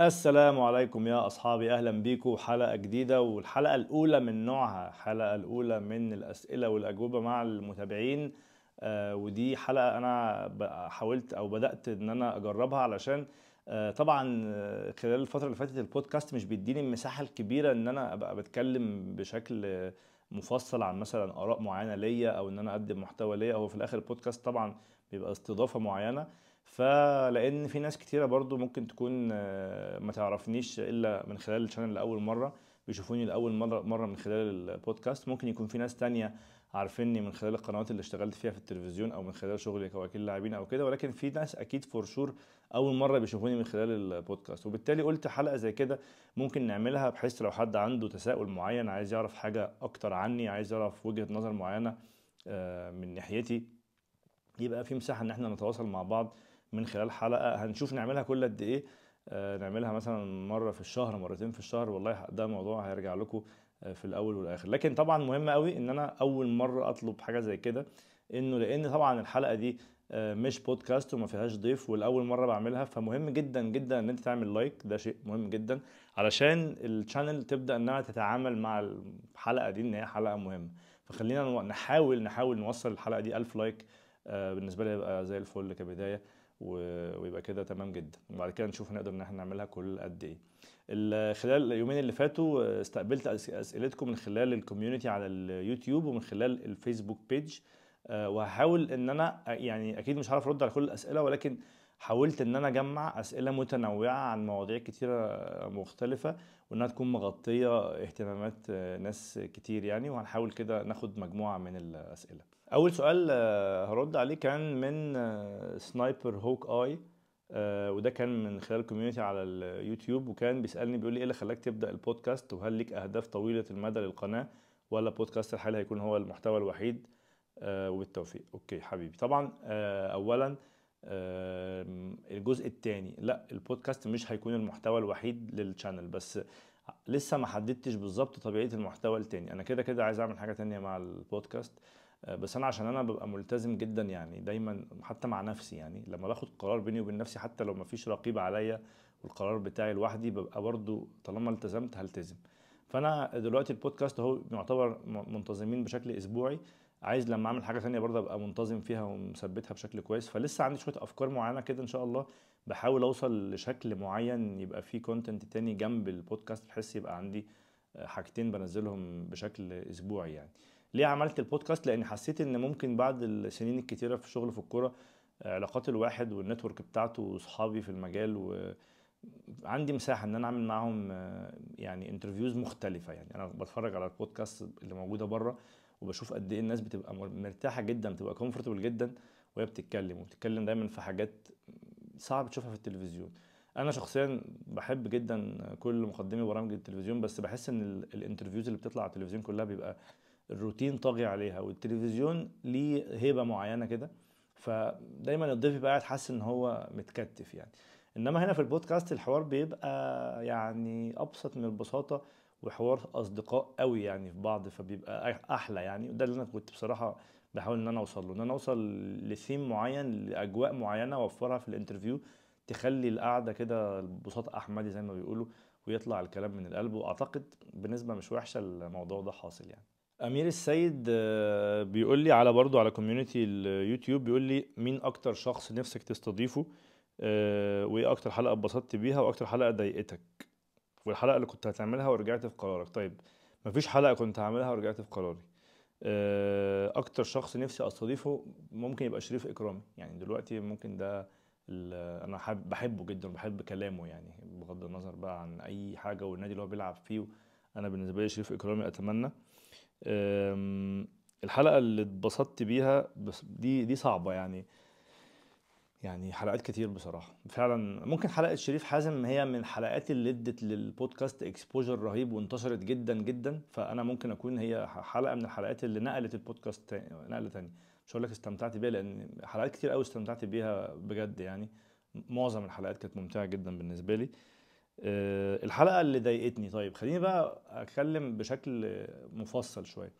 السلام عليكم يا اصحابي اهلا بيكم حلقه جديده والحلقه الاولى من نوعها الحلقه الاولى من الاسئله والاجوبه مع المتابعين آه، ودي حلقه انا حاولت او بدات ان انا اجربها علشان آه، طبعا آه، خلال الفتره اللي فاتت البودكاست مش بيديني المساحه الكبيره ان انا ابقى بتكلم بشكل مفصل عن مثلا اراء معينه ليا او ان انا اقدم محتوى ليا هو في الاخر البودكاست طبعا بيبقى استضافه معينه فلان في ناس كتيره برضو ممكن تكون آه، ما تعرفنيش الا من خلال الشانل لاول مره بيشوفوني لاول مره مره من خلال البودكاست ممكن يكون في ناس تانية عارفيني من خلال القنوات اللي اشتغلت فيها في التلفزيون او من خلال شغلي كوكيل لاعبين او كده ولكن في ناس اكيد فور شور اول مره بيشوفوني من خلال البودكاست وبالتالي قلت حلقه زي كده ممكن نعملها بحيث لو حد عنده تساؤل معين عايز يعرف حاجه اكتر عني عايز يعرف وجهه نظر معينه آه، من ناحيتي يبقى في مساحه ان احنا نتواصل مع بعض من خلال حلقه هنشوف نعملها كل قد ايه آه، نعملها مثلا مره في الشهر مرتين في الشهر والله ده موضوع هيرجع لكم آه، في الاول والاخر لكن طبعا مهم قوي ان انا اول مره اطلب حاجه زي كده انه لان طبعا الحلقه دي آه، مش بودكاست وما فيهاش ضيف والاول مره بعملها فمهم جدا جدا ان انت تعمل لايك ده شيء مهم جدا علشان الشانل تبدا انها تتعامل مع الحلقه دي ان هي حلقه مهمه فخلينا نحاول نحاول نوصل الحلقه دي 1000 لايك بالنسبه لي هيبقى زي الفل كبدايه ويبقى كده تمام جدا وبعد كده نشوف نقدر ان احنا نعملها كل قد ايه خلال اليومين اللي فاتوا آه، استقبلت اسئلتكم من خلال الكوميونتي على اليوتيوب ومن خلال الفيسبوك بيج آه، وهحاول ان انا آه، يعني اكيد مش هعرف ارد على كل الاسئله ولكن حاولت ان انا اجمع اسئله متنوعه عن مواضيع كتيره مختلفه وانها تكون مغطيه اهتمامات ناس كتير يعني وهنحاول كده ناخد مجموعه من الاسئله اول سؤال آه، هرد عليه كان من آه، سنايبر هوك اي آه، وده كان من خلال الكوميونتي على اليوتيوب وكان بيسالني بيقول لي ايه اللي خلاك تبدا البودكاست وهل ليك اهداف طويله المدى للقناه ولا بودكاست الحالي هيكون هو المحتوى الوحيد وبالتوفيق اوكي حبيبي طبعا اولا الجزء الثاني لا البودكاست مش هيكون المحتوى الوحيد للشانل بس لسه ما حددتش بالظبط طبيعه المحتوى الثاني انا كده كده عايز اعمل حاجه تانية مع البودكاست آه، بس انا عشان انا ببقى ملتزم جدا يعني دايما حتى مع نفسي يعني لما باخد قرار بيني وبين نفسي حتى لو ما فيش رقيب عليا والقرار بتاعي لوحدي ببقى برضو طالما التزمت هلتزم فانا دلوقتي البودكاست اهو يعتبر منتظمين بشكل اسبوعي عايز لما اعمل حاجه ثانيه برضه ابقى منتظم فيها ومثبتها بشكل كويس فلسه عندي شويه افكار معينه كده ان شاء الله بحاول اوصل لشكل معين يبقى في كونتنت تاني جنب البودكاست بحيث يبقى عندي آه، حاجتين بنزلهم بشكل اسبوعي يعني ليه عملت البودكاست لان حسيت ان ممكن بعد السنين الكتيره في الشغل في الكوره علاقات الواحد والنتورك بتاعته واصحابي في المجال و عندي مساحه ان انا اعمل معاهم يعني انترفيوز مختلفه يعني انا بتفرج على البودكاست اللي موجوده بره وبشوف قد ايه الناس بتبقى مرتاحه جدا بتبقى كومفورتبل جدا وهي بتتكلم وبتتكلم دايما في حاجات صعب تشوفها في التلفزيون انا شخصيا بحب جدا كل مقدمي برامج التلفزيون بس بحس ان الانترفيوز اللي بتطلع على التلفزيون كلها بيبقى الروتين طاغي عليها والتلفزيون ليه هيبه معينه كده فدايما الضيف يبقى قاعد حاسس ان هو متكتف يعني انما هنا في البودكاست الحوار بيبقى يعني ابسط من البساطه وحوار اصدقاء قوي يعني في بعض فبيبقى احلى يعني وده اللي انا كنت بصراحه بحاول ان انا اوصل له ان انا اوصل لثيم معين لاجواء معينه اوفرها في الانترفيو تخلي القعده كده البساط احمدي زي ما بيقولوا ويطلع الكلام من القلب واعتقد بنسبه مش وحشه الموضوع ده حاصل يعني امير السيد آه، بيقول لي على برضو على كوميونتي اليوتيوب بيقول لي مين اكتر شخص نفسك تستضيفه آه، وايه اكتر حلقه اتبسطت بيها واكتر حلقه ضايقتك والحلقه اللي كنت هتعملها ورجعت في قرارك طيب مفيش حلقه كنت هعملها ورجعت في قراري آه، اكتر شخص نفسي استضيفه ممكن يبقى شريف اكرامي يعني دلوقتي ممكن ده انا بحبه جدا بحب كلامه يعني بغض النظر بقى عن اي حاجه والنادي اللي هو بيلعب فيه انا بالنسبه لي شريف اكرامي اتمنى الحلقه اللي اتبسطت بيها بس دي دي صعبه يعني يعني حلقات كتير بصراحه فعلا ممكن حلقه شريف حازم هي من الحلقات اللي ادت للبودكاست اكسبوجر رهيب وانتشرت جدا جدا فانا ممكن اكون هي حلقه من الحلقات اللي نقلت البودكاست نقله تانية مش هقول لك استمتعت بيها لان حلقات كتير قوي استمتعت بيها بجد يعني معظم الحلقات كانت ممتعه جدا بالنسبه لي آه، الحلقه اللي ضايقتني طيب خليني بقى اتكلم بشكل مفصل شويه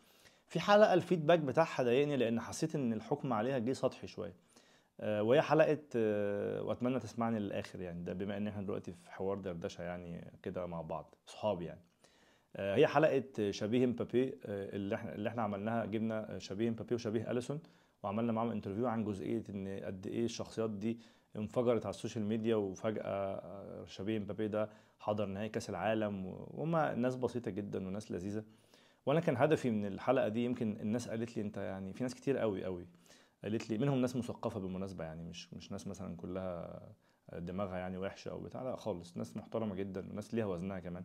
في حلقه الفيدباك بتاعها ضايقني لان حسيت ان الحكم عليها جه سطحي شويه آه، وهي حلقه آه، واتمنى تسمعني للاخر يعني ده بما ان احنا دلوقتي في حوار دردشه يعني كده مع بعض اصحاب يعني هي حلقه شبيه مبابي اللي احنا اللي احنا عملناها جبنا شبيه مبابي وشبيه اليسون وعملنا معاهم انترفيو عن جزئيه ان قد ايه الشخصيات دي انفجرت على السوشيال ميديا وفجاه شبيه مبابي ده حضر نهائي كاس العالم وهم ناس بسيطه جدا وناس لذيذه وانا كان هدفي من الحلقه دي يمكن الناس قالت لي انت يعني في ناس كتير قوي قوي قالت لي منهم ناس مثقفه بالمناسبه يعني مش مش ناس مثلا كلها دماغها يعني وحشه او بتاع لا خالص ناس محترمه جدا وناس ليها وزنها كمان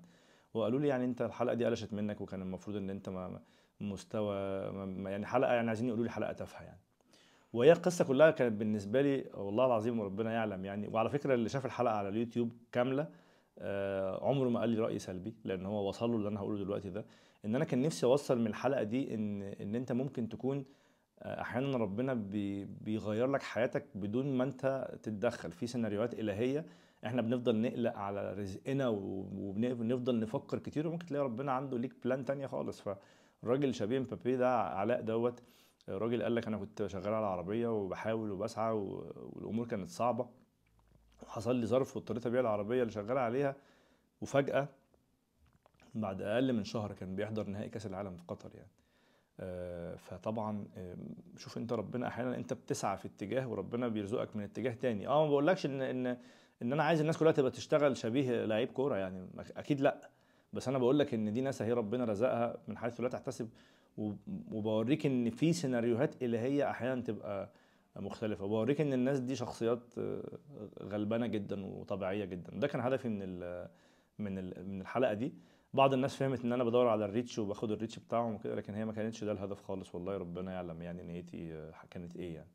وقالوا لي يعني انت الحلقه دي قلشت منك وكان المفروض ان انت ما مستوى ما يعني حلقه يعني عايزين يقولوا لي حلقه تافهه يعني وهي القصه كلها كانت بالنسبه لي والله العظيم وربنا يعلم يعني وعلى فكره اللي شاف الحلقه على اليوتيوب كامله آه عمره ما قال لي راي سلبي لان هو وصل له اللي انا هقوله دلوقتي ده ان انا كان نفسي اوصل من الحلقه دي ان ان انت ممكن تكون آه، احيانا ربنا بي بيغير لك حياتك بدون ما انت تتدخل في سيناريوهات الهيه احنا بنفضل نقلق على رزقنا وبنفضل نفكر كتير وممكن تلاقي ربنا عنده ليك بلان تانية خالص فالراجل شبيه مبابي ده علاء دوت الراجل قال لك انا كنت شغال على عربيه وبحاول وبسعى والامور كانت صعبه وحصل لي ظرف واضطريت ابيع العربيه اللي شغال عليها وفجاه بعد اقل من شهر كان بيحضر نهائي كاس العالم في قطر يعني آه، فطبعا آه، شوف انت ربنا احيانا انت بتسعى في اتجاه وربنا بيرزقك من اتجاه تاني اه ما بقولكش ان ان ان انا عايز الناس كلها تبقى تشتغل شبيه لعيب كوره يعني اكيد لا بس انا بقول لك ان دي ناس اهي ربنا رزقها من حيث لا تحتسب وبوريك ان في سيناريوهات الهيه احيانا تبقى مختلفه وبوريك ان الناس دي شخصيات آه، غلبانه جدا وطبيعيه جدا ده كان هدفي من من من الحلقه دي بعض الناس فهمت ان انا بدور على الريتش وباخد الريتش بتاعهم وكده لكن هي ما كانتش ده الهدف خالص والله ربنا يعلم يعني نيتي آه، كانت ايه يعني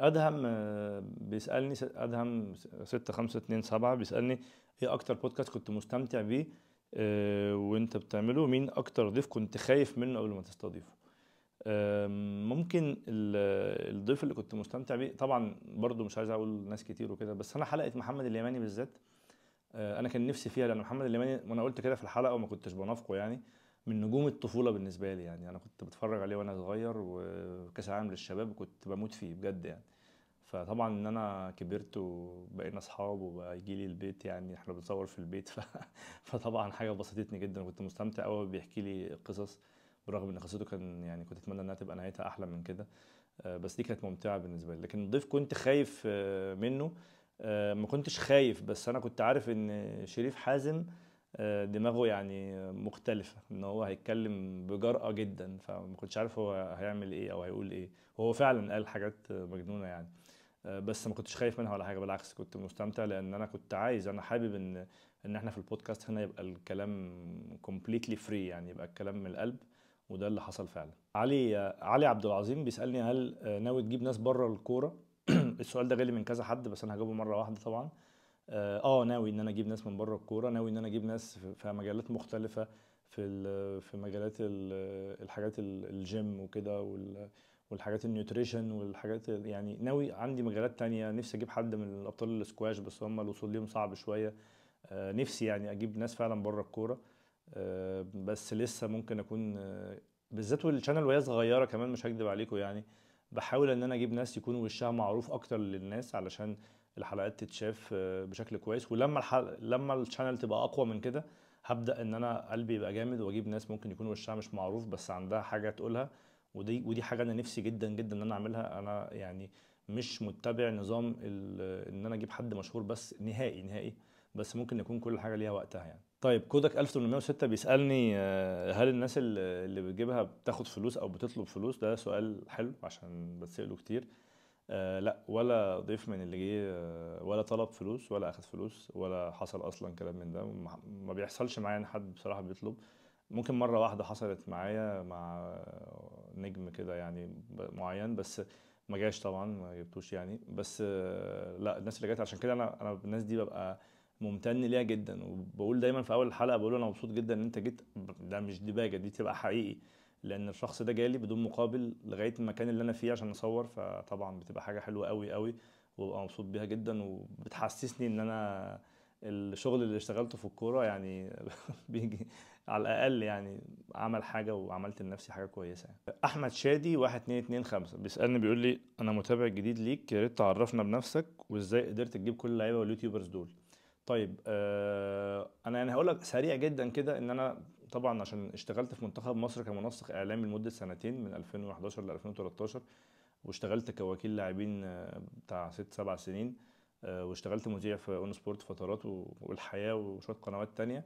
ادهم آه، بيسالني ادهم 6527 بيسالني ايه اكتر بودكاست كنت مستمتع بيه آه، وانت بتعمله مين اكتر ضيف كنت خايف منه قبل ما تستضيفه ممكن الضيف اللي كنت مستمتع بيه طبعا برضو مش عايز اقول ناس كتير وكده بس انا حلقه محمد اليماني بالذات آه، انا كان نفسي فيها لان محمد اليماني وانا قلت كده في الحلقه وما كنتش بنافقه يعني من نجوم الطفوله بالنسبه لي يعني انا كنت بتفرج عليه وانا صغير وكاس العالم للشباب كنت بموت فيه بجد يعني فطبعا ان انا كبرت وبقينا اصحاب وبقى يجي لي البيت يعني احنا بنصور في البيت ف... فطبعا حاجه بسطتني جدا كنت مستمتع قوي بيحكي لي قصص برغم ان قصته كان يعني كنت اتمنى انها تبقى نهايتها احلى من كده آه، بس دي كانت ممتعه بالنسبه لي لكن الضيف كنت خايف آه، منه آه، ما كنتش خايف بس انا كنت عارف ان شريف حازم دماغه يعني مختلفة ان هو هيتكلم بجرأة جدا فما كنتش عارف هو هيعمل ايه او هيقول ايه وهو فعلا قال حاجات مجنونة يعني آه، بس ما كنتش خايف منها ولا حاجه بالعكس كنت مستمتع لان انا كنت عايز انا حابب ان ان احنا في البودكاست هنا يبقى الكلام كومبليتلي فري يعني يبقى الكلام من القلب وده اللي حصل فعلا علي علي عبد العظيم بيسالني هل آه، ناوي تجيب ناس بره الكوره السؤال ده جالي من كذا حد بس انا هجاوبه مره واحده طبعا آه،, اه ناوي ان انا اجيب ناس من بره الكوره ناوي ان انا اجيب ناس في مجالات مختلفه في في مجالات الحاجات الجيم وكده والحاجات النيوتريشن والحاجات يعني ناوي عندي مجالات تانية نفسي اجيب حد من الابطال السكواش بس هم الوصول ليهم صعب شويه آه، نفسي يعني اجيب ناس فعلا بره الكوره آه، بس لسه ممكن اكون بالذات والشانل وهي صغيره كمان مش هكدب عليكم يعني بحاول ان انا اجيب ناس يكون وشها معروف اكتر للناس علشان الحلقات تتشاف آه، بشكل كويس ولما لما الشانل تبقى اقوى من كده هبدا ان انا قلبي يبقى جامد واجيب ناس ممكن يكون وشها مش معروف بس عندها حاجه تقولها ودي ودي حاجه انا نفسي جدا جدا ان انا اعملها انا يعني مش متبع نظام ان انا اجيب حد مشهور بس نهائي نهائي بس ممكن يكون كل حاجه ليها وقتها يعني طيب كودك 1806 بيسالني آه، هل الناس اللي بتجيبها بتاخد فلوس او بتطلب فلوس ده سؤال حلو عشان بتساله كتير آه لا ولا ضيف من اللي جه آه، ولا طلب فلوس ولا اخذ فلوس ولا حصل اصلا كلام من ده ما بيحصلش معايا ان حد بصراحه بيطلب ممكن مره واحده حصلت معايا مع نجم كده يعني معين بس ما جاش طبعا ما جبتوش يعني بس آه، لا الناس اللي جت عشان كده انا انا الناس دي ببقى ممتن ليها جدا وبقول دايما في اول الحلقه بقول انا مبسوط جدا ان انت جيت ده مش دباجه دي تبقى حقيقي لان الشخص ده جالي بدون مقابل لغايه المكان اللي انا فيه عشان اصور فطبعا بتبقى حاجه حلوه قوي قوي وببقى مبسوط بيها جدا وبتحسسني ان انا الشغل اللي اشتغلته في الكوره يعني بيجي على الاقل يعني عمل حاجه وعملت لنفسي حاجه كويسه احمد شادي 1225 بيسالني بيقول لي انا متابع جديد ليك يا ريت تعرفنا بنفسك وازاي قدرت تجيب كل اللعيبه واليوتيوبرز دول طيب آه انا يعني هقول لك سريع جدا كده ان انا طبعا عشان اشتغلت في منتخب مصر كمنسق اعلامي لمده سنتين من 2011 ل 2013 واشتغلت كوكيل لاعبين آه، بتاع ست سبع سنين آه، واشتغلت مذيع في اون سبورت فترات والحياه وشويه قنوات تانية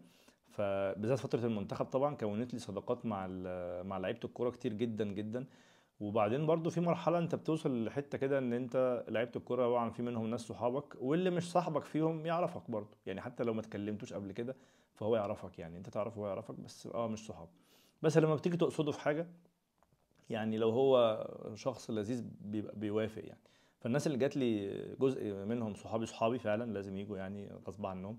فبالذات فتره المنتخب طبعا كونت لي صداقات مع مع لعيبه الكوره كتير جدا جدا وبعدين برضو في مرحله انت بتوصل لحته كده ان انت لعيبه الكوره طبعا في منهم ناس صحابك واللي مش صاحبك فيهم يعرفك برضو يعني حتى لو ما اتكلمتوش قبل كده فهو يعرفك يعني انت تعرفه وهو يعرفك بس اه مش صحاب بس لما بتيجي تقصده في حاجه يعني لو هو شخص لذيذ بيوافق يعني فالناس اللي جات لي جزء منهم صحابي صحابي فعلا لازم يجوا يعني غصب عنهم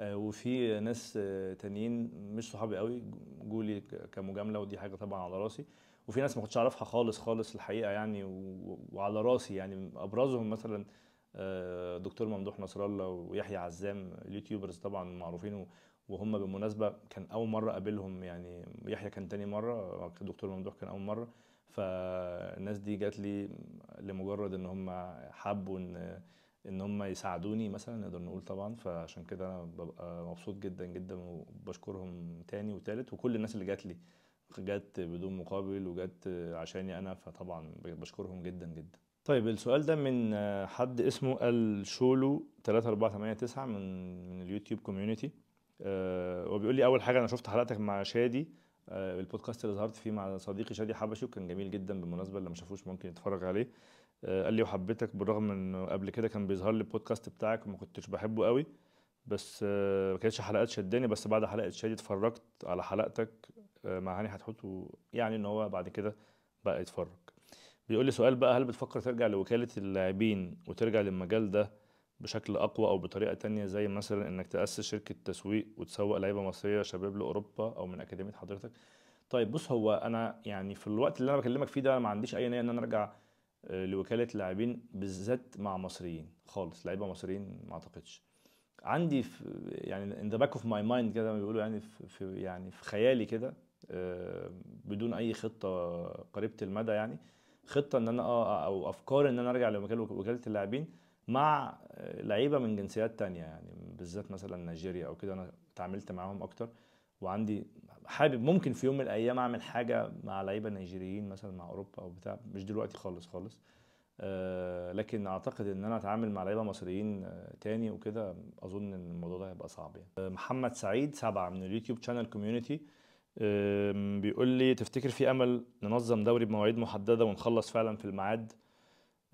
آه، وفي ناس آه، تانيين مش صحابي قوي جولي كمجامله ودي حاجه طبعا على راسي وفي ناس ما كنتش اعرفها خالص خالص الحقيقه يعني وعلى راسي يعني ابرزهم مثلا آه، دكتور ممدوح نصر الله ويحيى عزام اليوتيوبرز طبعا معروفين وهم بالمناسبه كان اول مره اقابلهم يعني يحيى كان تاني مره دكتور ممدوح كان اول مره فالناس دي جات لي لمجرد ان هم حبوا ان ان هم يساعدوني مثلا نقدر نقول طبعا فعشان كده انا ببقى مبسوط جدا جدا وبشكرهم تاني وتالت وكل الناس اللي جات لي جات بدون مقابل وجات عشاني انا فطبعا بشكرهم جدا جدا طيب السؤال ده من حد اسمه الشولو 3489 من من اليوتيوب كوميونتي آه، وبيقول لي اول حاجه انا شفت حلقتك مع شادي آه، البودكاست اللي ظهرت فيه مع صديقي شادي حبشي وكان جميل جدا بالمناسبه اللي ما شافوش ممكن يتفرج عليه آه، قال لي وحبيتك بالرغم ان قبل كده كان بيظهر لي البودكاست بتاعك وما كنتش بحبه قوي بس آه، ما كانتش حلقات شداني بس بعد حلقه شادي اتفرجت على حلقتك آه، مع هاني حتحوت ويعني ان هو بعد كده بقى يتفرج بيقول لي سؤال بقى هل بتفكر ترجع لوكاله اللاعبين وترجع للمجال ده بشكل اقوى او بطريقه تانية زي مثلا انك تاسس شركه تسويق وتسوق لعيبه مصريه شباب لاوروبا او من اكاديميه حضرتك طيب بص هو انا يعني في الوقت اللي انا بكلمك فيه ده انا ما عنديش اي نيه ان انا ارجع آه، لوكاله اللاعبين بالذات مع مصريين خالص لعيبه مصريين ما اعتقدش عندي في يعني ان ذا باك اوف ماي مايند كده ما بيقولوا يعني في يعني في خيالي كده آه، بدون اي خطه قريبه المدى يعني خطه ان انا اه او افكار ان انا ارجع لمكان وكاله اللاعبين مع آه، لعيبه من جنسيات تانية يعني بالذات مثلا نيجيريا او كده انا اتعاملت معاهم اكتر وعندي حابب ممكن في يوم من الايام اعمل حاجه مع لعيبه نيجيريين مثلا مع اوروبا او بتاع مش دلوقتي خالص خالص أه لكن اعتقد ان انا اتعامل مع لعيبه مصريين آه، تاني وكده اظن ان الموضوع ده هيبقى صعب يعني آه، محمد سعيد سبعه من اليوتيوب شانل كوميونتي أه بيقول لي تفتكر في امل ننظم دوري بمواعيد محدده ونخلص فعلا في الميعاد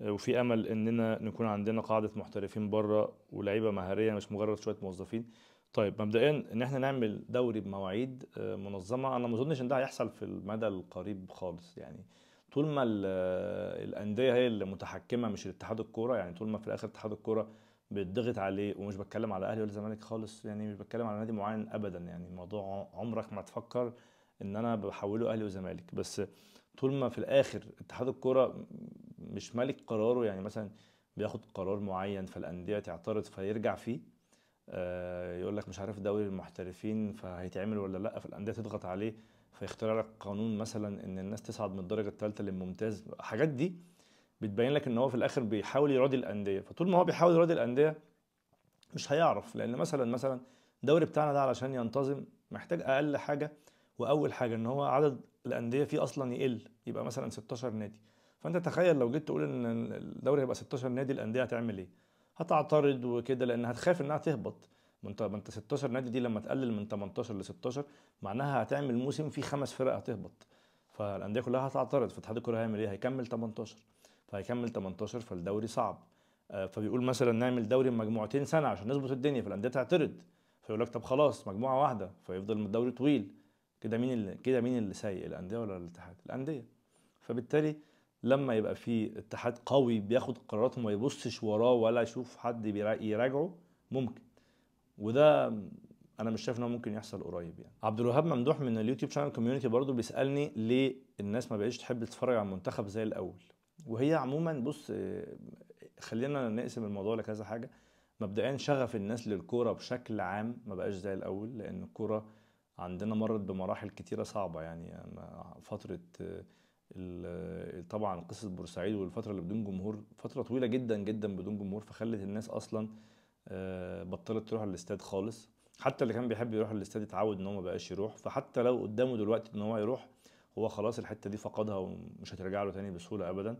أه وفي امل اننا نكون عندنا قاعده محترفين بره ولعيبه مهاريه مش مجرد شويه موظفين طيب مبدئيا ان احنا نعمل دوري بمواعيد آه، منظمه انا ما اظنش ان ده هيحصل في المدى القريب خالص يعني طول ما آه، الانديه هي اللي متحكمه مش الاتحاد الكوره يعني طول ما في الاخر اتحاد الكوره بيتضغط عليه ومش بتكلم على الاهلي ولا الزمالك خالص يعني مش بتكلم على نادي معين ابدا يعني الموضوع عمرك ما تفكر ان انا بحوله اهلي وزمالك بس طول ما في الاخر اتحاد الكوره مش مالك قراره يعني مثلا بياخد قرار معين فالانديه تعترض فيرجع فيه آه، يقول لك مش عارف دوري المحترفين فهيتعمل ولا لا فالانديه تضغط عليه فيخترع لك قانون مثلا ان الناس تصعد من الدرجه الثالثه للممتاز الحاجات دي بتبين لك ان هو في الاخر بيحاول يراضي الانديه فطول ما هو بيحاول يراضي الانديه مش هيعرف لان مثلا مثلا الدوري بتاعنا ده علشان ينتظم محتاج اقل حاجه واول حاجه ان هو عدد الانديه فيه اصلا يقل يبقى مثلا 16 نادي فانت تخيل لو جيت تقول ان الدوري هيبقى 16 نادي الانديه هتعمل ايه هتعترض وكده لان هتخاف انها تهبط ما انت ما انت 16 نادي دي لما تقلل من 18 ل 16 معناها هتعمل موسم فيه خمس فرق هتهبط فالانديه كلها هتعترض فاتحاد الكوره هيعمل ايه؟ هيكمل 18 فهيكمل 18 فالدوري صعب آه، فبيقول مثلا نعمل دوري مجموعتين سنه عشان نظبط الدنيا فالانديه تعترض فيقول لك طب خلاص مجموعه واحده فيفضل الدوري طويل كده مين اللي كده مين اللي سايق الانديه ولا الاتحاد؟ الانديه فبالتالي لما يبقى في اتحاد قوي بياخد قراراته ما يبصش وراه ولا يشوف حد يراجعه ممكن وده انا مش شايف ان هو ممكن يحصل قريب يعني عبد الوهاب ممدوح من اليوتيوب شانل كوميونتي برضو بيسالني ليه الناس ما بقتش تحب تتفرج على المنتخب زي الاول وهي عموما بص آه، خلينا نقسم الموضوع لكذا حاجه مبدئيا شغف الناس للكوره بشكل عام ما بقاش زي الاول لان الكوره عندنا مرت بمراحل كتيره صعبه يعني, يعني فتره آه، طبعا قصه بورسعيد والفتره اللي بدون جمهور فتره طويله جدا جدا بدون جمهور فخلت الناس اصلا آه، بطلت تروح الاستاد خالص حتى اللي كان بيحب يروح الاستاد اتعود ان هو ما بقاش يروح فحتى لو قدامه دلوقتي ان هو يروح هو خلاص الحته دي فقدها ومش هترجع له تاني بسهوله ابدا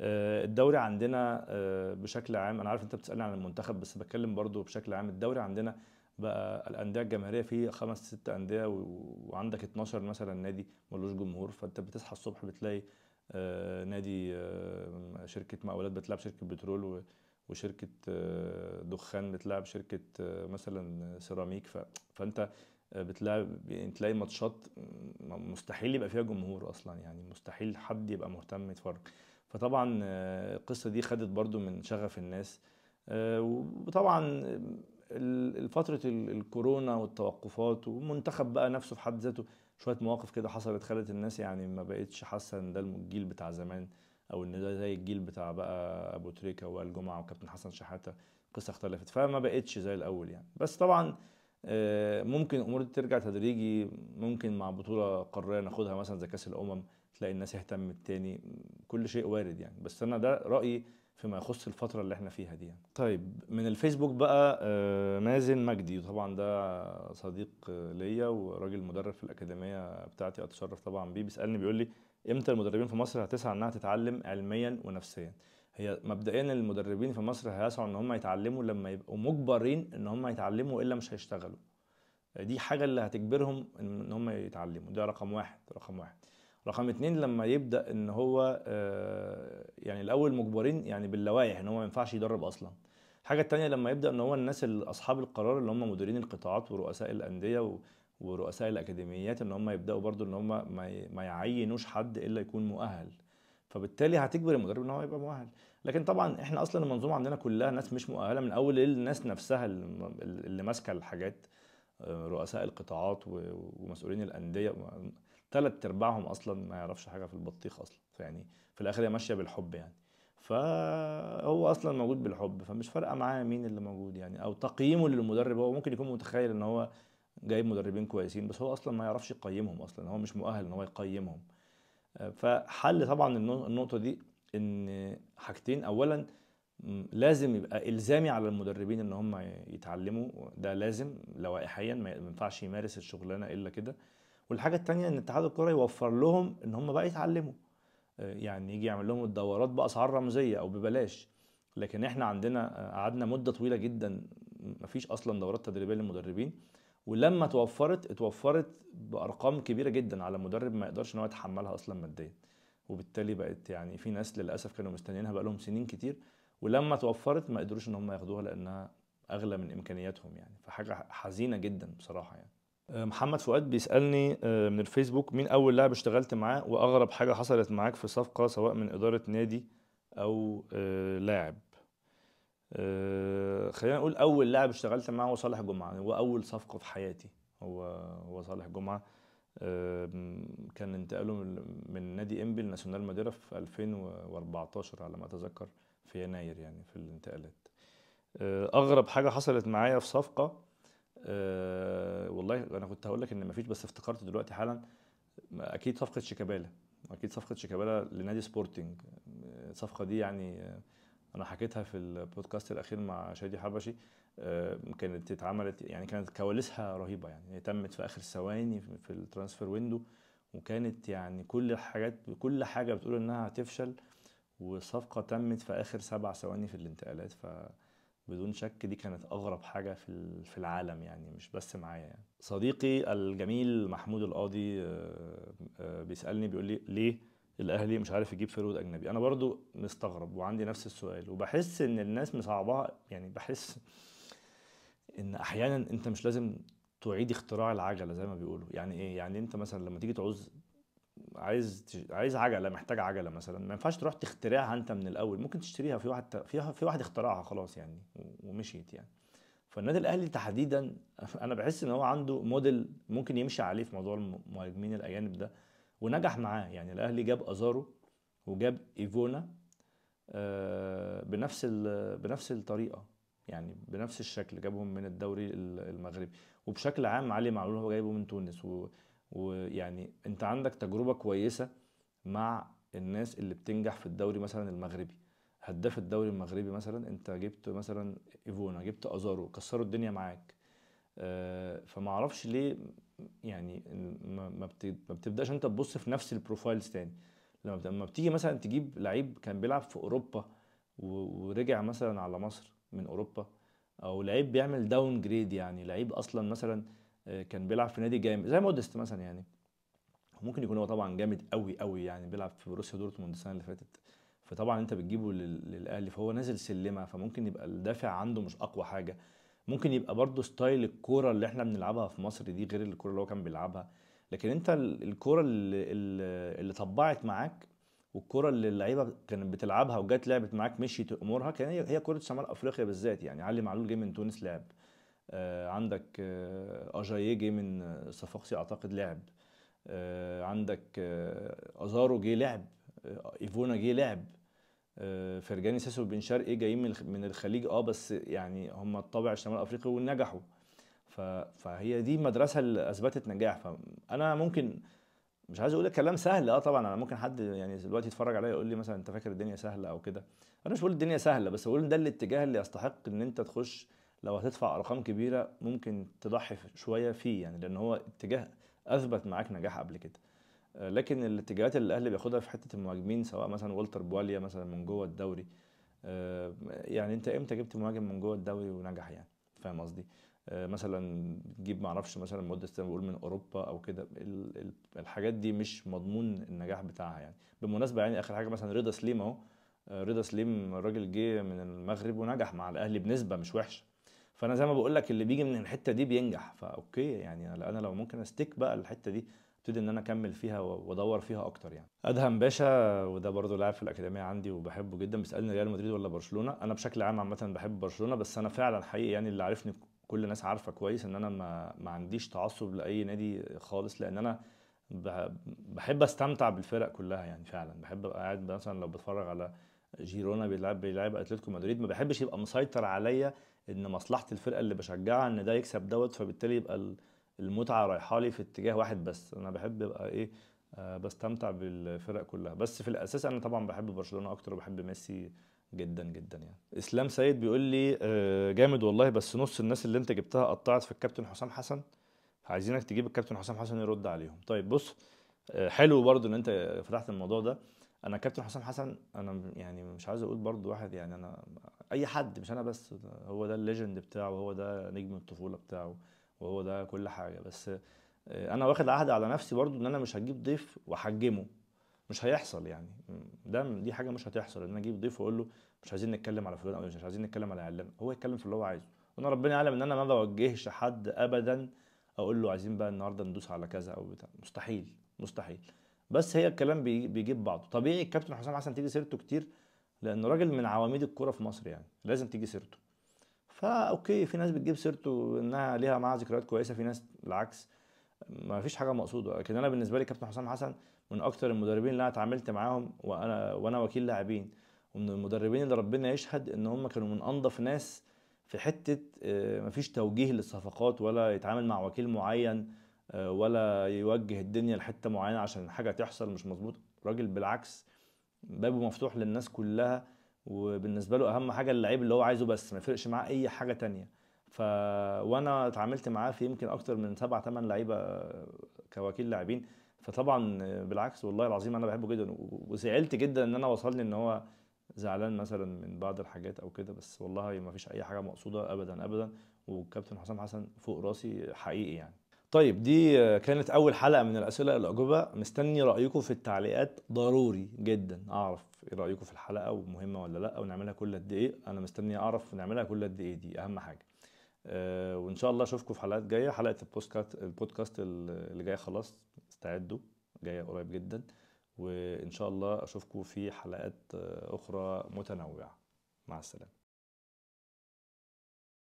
آه، الدوري عندنا آه، بشكل عام انا عارف انت بتسالني عن المنتخب بس بتكلم برضو بشكل عام الدوري عندنا بقى الانديه الجماهيريه في خمس ست انديه وعندك 12 مثلا نادي ملوش جمهور فانت بتصحى الصبح بتلاقي آه نادي آه شركه مقاولات بتلعب شركه بترول وشركه آه دخان بتلعب شركه آه، مثلا سيراميك فانت آه، بتلاعب يعني تلاقي ماتشات مستحيل يبقى فيها جمهور اصلا يعني مستحيل حد يبقى مهتم يتفرج فطبعا آه، القصه دي خدت برضو من شغف الناس وطبعا فتره الكورونا والتوقفات والمنتخب بقى نفسه في حد ذاته شويه مواقف كده حصلت خلت الناس يعني ما بقتش حاسه ان ده الجيل بتاع زمان او ان ده زي الجيل بتاع بقى ابو تريكه وائل جمعه وكابتن حسن شحاته القصه اختلفت فما بقتش زي الاول يعني بس طبعا آه، ممكن الامور دي ترجع تدريجي ممكن مع بطوله قاريه ناخدها مثلا زي كاس الامم تلاقي الناس اهتمت تاني كل شيء وارد يعني بس انا ده رايي فيما يخص الفترة اللي احنا فيها دي يعني. طيب من الفيسبوك بقى آه، مازن مجدي وطبعا ده صديق آه، ليا وراجل مدرب في الأكاديمية بتاعتي أتشرف طبعا بيه بيسألني بيقول لي إمتى المدربين في مصر هتسعى إنها تتعلم علميا ونفسيا هي مبدئيا المدربين في مصر هيسعوا ان هم يتعلموا لما يبقوا مجبرين ان هم يتعلموا الا مش هيشتغلوا دي حاجه اللي هتجبرهم ان هم يتعلموا ده رقم واحد رقم واحد رقم اتنين لما يبدا ان هو آه، يعني الاول مجبرين يعني باللوائح ان هو ما ينفعش يدرب اصلا الحاجه التانية لما يبدا ان هو الناس اصحاب القرار اللي هم مديرين القطاعات ورؤساء الانديه ورؤساء الاكاديميات ان هم يبداوا برضو ان هم ما يعينوش حد الا يكون مؤهل فبالتالي هتجبر المدرب ان هو يبقى مؤهل لكن طبعا احنا اصلا المنظومه عندنا كلها ناس مش مؤهله من اول الناس نفسها اللي ماسكه الحاجات آه، رؤساء القطاعات ومسؤولين الانديه ثلاث ارباعهم اصلا ما يعرفش حاجه في البطيخ اصلا فيعني في الاخر هي ماشيه بالحب يعني فهو اصلا موجود بالحب فمش فارقه معاه مين اللي موجود يعني او تقييمه للمدرب هو ممكن يكون متخيل ان هو جايب مدربين كويسين بس هو اصلا ما يعرفش يقيمهم اصلا هو مش مؤهل ان هو يقيمهم فحل طبعا النقطه دي ان حاجتين اولا لازم يبقى الزامي على المدربين ان هم يتعلموا ده لازم لوائحيا ما ينفعش يمارس الشغلانه الا كده والحاجه الثانيه ان اتحاد الكوره يوفر لهم ان هم بقى يتعلموا آه، يعني يجي يعمل لهم الدورات باسعار رمزيه او ببلاش لكن احنا عندنا آه، قعدنا مده طويله جدا مفيش اصلا دورات تدريبيه للمدربين ولما توفرت اتوفرت بارقام كبيره جدا على مدرب ما يقدرش ان هو يتحملها اصلا ماديا وبالتالي بقت يعني في ناس للاسف كانوا مستنيينها بقى لهم سنين كتير ولما توفرت ما قدروش ان هم ياخدوها لانها اغلى من امكانياتهم يعني فحاجه حزينه جدا بصراحه يعني محمد فؤاد بيسالني آه، من الفيسبوك مين اول لاعب اشتغلت معاه واغرب حاجه حصلت معاك في صفقه سواء من اداره نادي او آه، لاعب آه، خلينا نقول اول لاعب اشتغلت معاه هو صالح جمعه يعني هو اول صفقه في حياتي هو هو صالح جمعه كان انتقاله من نادي امبي ناسيونال ماديرا في 2014 على ما اتذكر في يناير يعني في الانتقالات اغرب حاجه حصلت معايا في صفقه أه والله انا كنت هقول لك ان مفيش بس افتكرت دلوقتي حالا اكيد صفقه شيكابالا اكيد صفقه شيكابالا لنادي سبورتنج الصفقه دي يعني انا حكيتها في البودكاست الاخير مع شادي حبشي آه، كانت اتعملت يعني كانت كواليسها رهيبه يعني تمت في اخر ثواني في الترانسفير ويندو وكانت يعني كل الحاجات كل حاجه بتقول انها هتفشل والصفقه تمت في اخر سبع ثواني في الانتقالات ف بدون شك دي كانت اغرب حاجه في في العالم يعني مش بس معايا يعني صديقي الجميل محمود القاضي آه، آه، بيسالني بيقول لي ليه الاهلي مش عارف يجيب فيرود اجنبي انا برضو مستغرب وعندي نفس السؤال وبحس ان الناس مصعبه يعني بحس ان احيانا انت مش لازم تعيد اختراع العجله زي ما بيقولوا يعني ايه يعني انت مثلا لما تيجي تعوز عايز عايز عجله محتاج عجله مثلا ما ينفعش تروح تخترعها انت من الاول ممكن تشتريها في واحد في, في واحد اخترعها خلاص يعني ومشيت يعني فالنادي الاهلي تحديدا انا بحس ان هو عنده موديل ممكن يمشي عليه في موضوع المهاجمين الاجانب ده ونجح معاه يعني الاهلي جاب ازارو وجاب ايفونا آه، بنفس بنفس الطريقه يعني بنفس الشكل جابهم من الدوري المغربي وبشكل عام علي معلول هو جايبه من تونس ويعني انت عندك تجربه كويسه مع الناس اللي بتنجح في الدوري مثلا المغربي هداف الدوري المغربي مثلا انت جبت مثلا ايفونا جبت ازارو كسروا الدنيا معاك آه، فما اعرفش ليه يعني ما بتبداش انت تبص في نفس البروفايلز تاني لما بتيجي مثلا تجيب لعيب كان بيلعب في اوروبا ورجع مثلا على مصر من اوروبا او لعيب بيعمل داون جريد يعني لعيب اصلا مثلا آه، كان بيلعب في نادي جامد زي مودست مثلا يعني ممكن يكون هو طبعا جامد قوي قوي يعني بيلعب في بروسيا دورتموند السنه اللي فاتت فطبعا انت بتجيبه للاهلي فهو نازل سلمه فممكن يبقى الدافع عنده مش اقوى حاجه ممكن يبقى برضه ستايل الكوره اللي احنا بنلعبها في مصر دي غير الكوره اللي هو كان بيلعبها لكن انت الكوره اللي, اللي طبعت معاك والكوره اللي اللعيبه كانت بتلعبها وجت لعبت معاك مشيت امورها كان هي كره شمال افريقيا بالذات يعني علي معلول جه من تونس لعب آه، عندك آه، اجاييه جه من آه، صفاقسي اعتقد لعب عندك ازارو جه لعب ايفونا جه لعب فرجاني ساسو وبن شرقي جايين من الخليج اه بس يعني هم الطابع الشمال افريقي ونجحوا فهي دي المدرسه اللي اثبتت نجاح فانا ممكن مش عايز اقول كلام سهل اه طبعا انا ممكن حد يعني دلوقتي يتفرج عليا يقول لي مثلا انت فاكر الدنيا سهله او كده انا مش بقول الدنيا سهله بس بقول ده الاتجاه اللي يستحق ان انت تخش لو هتدفع ارقام كبيره ممكن تضحي شويه فيه يعني لان هو اتجاه اثبت معاك نجاح قبل كده آه، لكن الاتجاهات اللي الاهلي بياخدها في حته المهاجمين سواء مثلا والتر بواليا مثلا من جوه الدوري آه، يعني انت امتى جبت مهاجم من جوه الدوري ونجح يعني فاهم قصدي آه، مثلا تجيب معرفش مثلا مودست بقول من اوروبا او كده الحاجات دي مش مضمون النجاح بتاعها يعني بالمناسبه يعني اخر حاجه مثلا رضا سليم اهو رضا سليم راجل جه من المغرب ونجح مع الاهلي بنسبه مش وحشه فانا زي ما بقول لك اللي بيجي من الحته دي بينجح فاوكي يعني انا لو ممكن استيك بقى الحته دي ابتدي ان انا اكمل فيها وادور فيها اكتر يعني ادهم باشا وده برضو لاعب في الاكاديميه عندي وبحبه جدا بيسالني ريال مدريد ولا برشلونه انا بشكل عام عامه بحب برشلونه بس انا فعلا حقيقي يعني اللي عارفني كل الناس عارفه كويس ان انا ما, ما عنديش تعصب لاي نادي خالص لان انا بحب استمتع بالفرق كلها يعني فعلا بحب ابقى قاعد مثلا لو بتفرج على جيرونا بيلعب بيلعب اتلتيكو مدريد ما بحبش يبقى مسيطر عليا ان مصلحه الفرقه اللي بشجعها ان ده يكسب دوت فبالتالي يبقى المتعه رايحه لي في اتجاه واحد بس انا بحب ابقى ايه آه، بستمتع بالفرق كلها بس في الاساس انا طبعا بحب برشلونه اكتر وبحب ميسي جدا جدا يعني اسلام سيد بيقول لي آه، جامد والله بس نص الناس اللي انت جبتها قطعت في الكابتن حسام حسن عايزينك تجيب الكابتن حسام حسن يرد عليهم طيب بص آه، حلو برضو ان انت فتحت الموضوع ده انا كابتن حسام حسن انا يعني مش عايز اقول برضو واحد يعني انا اي حد مش انا بس هو ده الليجند بتاعه وهو ده نجم الطفوله بتاعه وهو ده كل حاجه بس آه، انا واخد عهد على نفسي برضو ان انا مش هجيب ضيف واحجمه مش هيحصل يعني ده دي حاجه مش هتحصل ان انا اجيب ضيف واقول له مش عايزين نتكلم على فلان او مش عايزين نتكلم على علان هو يتكلم في اللي هو عايزه وانا ربنا يعلم ان انا ما بوجهش حد ابدا اقول له عايزين بقى النهارده ندوس على كذا او بتاع مستحيل مستحيل بس هي الكلام بيجيب بعضه طبيعي الكابتن حسام حسن تيجي سيرته كتير لانه راجل من عواميد الكوره في مصر يعني لازم تيجي سيرته فا اوكي في ناس بتجيب سيرته انها ليها معاها ذكريات كويسه في ناس العكس ما فيش حاجه مقصوده لكن انا بالنسبه لي كابتن حسام حسن من اكتر المدربين اللي انا اتعاملت معاهم وانا وانا وكيل لاعبين ومن المدربين اللي ربنا يشهد ان هم كانوا من انظف ناس في حته آه، مفيش توجيه للصفقات ولا يتعامل مع وكيل معين آه، ولا يوجه الدنيا لحته معينه عشان حاجه تحصل مش مظبوط راجل بالعكس بابه مفتوح للناس كلها وبالنسبه له اهم حاجه اللعيب اللي هو عايزه بس ما يفرقش معاه اي حاجه تانية ف وانا اتعاملت معاه في يمكن اكتر من سبع ثمان لعيبه آه، كوكيل لاعبين فطبعا آه، بالعكس والله العظيم انا بحبه جدا وزعلت جدا ان انا وصلني ان هو زعلان مثلا من بعض الحاجات او كده بس والله ما فيش اي حاجه مقصوده ابدا ابدا والكابتن حسام حسن فوق راسي حقيقي يعني طيب دي كانت اول حلقه من الاسئله الاجوبه مستني رايكم في التعليقات ضروري جدا اعرف ايه رايكم في الحلقه ومهمه ولا لا ونعملها كل قد ايه انا مستني اعرف نعملها كل قد ايه دي اهم حاجه آه، وان شاء الله اشوفكم في حلقات جايه حلقه البودكاست البودكاست اللي جايه خلاص استعدوا جايه قريب جدا وان شاء الله اشوفكم في حلقات آه، اخرى متنوعه مع السلامه